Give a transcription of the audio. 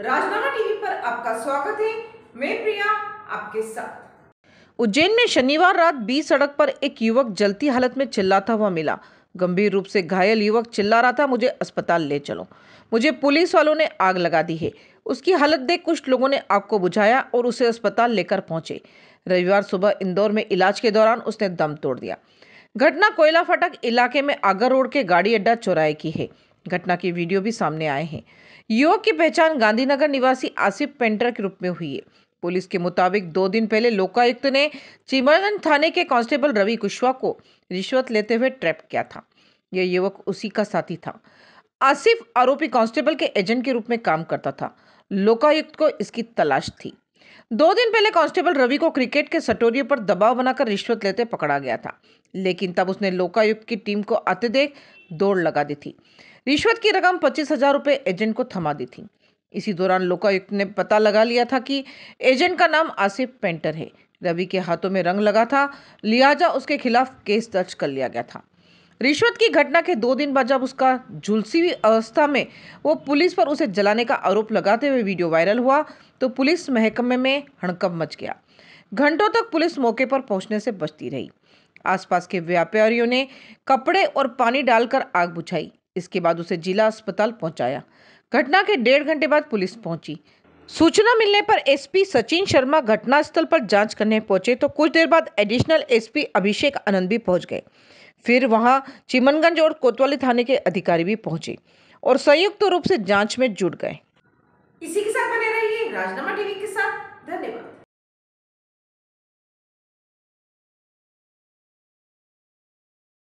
राजनामा TV पर आपका स्वागत है मैं प्रिया आपके साथ उज्जैन में शनिवार रात बी सड़क पर एक युवक जलती हालत में चिल्लाता हुआ मिला गंभीर रूप से घायल युवक चिल्ला रहा था मुझे अस्पताल ले चलो मुझे पुलिस वालों ने आग लगा दी है उसकी हालत देख कुछ लोगों ने आग को बुझाया और उसे अस्पताल लेकर पहुंचे रविवार सुबह इंदौर में इलाज के दौरान उसने दम तोड़ दिया घटना कोयला फाटक इलाके में आगर रोड के गाड़ी अड्डा चौराहे की है घटना के वीडियो भी सामने आए हैं युवक की पहचान गांधीनगर निवासी आसिफ पेंटर के रूप में हुई है पुलिस के मुताबिक दो दिन पहले लोकायुक्त ने चिमरगंज थाने के कांस्टेबल रवि कुशवा को रिश्वत लेते हुए ट्रैप किया था यह युवक उसी का साथी था आसिफ आरोपी कांस्टेबल के एजेंट के रूप में काम करता था लोकायुक्त को इसकी तलाश थी दो दिन पहले कांस्टेबल रवि को क्रिकेट के सटोरियों पर दबाव बनाकर रिश्वत लेते पकड़ा गया था लेकिन तब उसने लोकायुक्त की टीम को आते देख दौड़ लगा दी थी रिश्वत की रकम पच्चीस हजार रुपये एजेंट को थमा दी थी इसी दौरान लोकायुक्त ने पता लगा लिया था कि एजेंट का नाम आसिफ पेंटर है रवि के हाथों में रंग लगा था लिहाजा उसके खिलाफ केस दर्ज कर लिया गया था रिश्वत की घटना के दो दिन बाद जब उसका झुलसी हुई अवस्था में वो पुलिस पर उसे जलाने का आरोप लगाते हुए वीडियो वायरल हुआ तो पुलिस महकमे में हड़कंप मच गया घंटों तक पुलिस मौके पर पहुंचने से बचती रही आसपास के व्यापारियों ने कपड़े और पानी डालकर आग बुझाई इसके बाद उसे जिला अस्पताल पहुंचाया घटना के डेढ़ घंटे बाद पुलिस पहुंची सूचना मिलने पर एसपी सचिन शर्मा घटनास्थल पर जांच करने पहुंचे तो कुछ देर बाद एडिशनल एसपी अभिषेक आनंद भी पहुंच गए फिर वहां चिमनगंज और कोतवाली थाने के अधिकारी भी पहुंचे और संयुक्त तो रूप से जांच में जुट गए इसी के साथ बने रहिए राजनामा टीवी के साथ धन्यवाद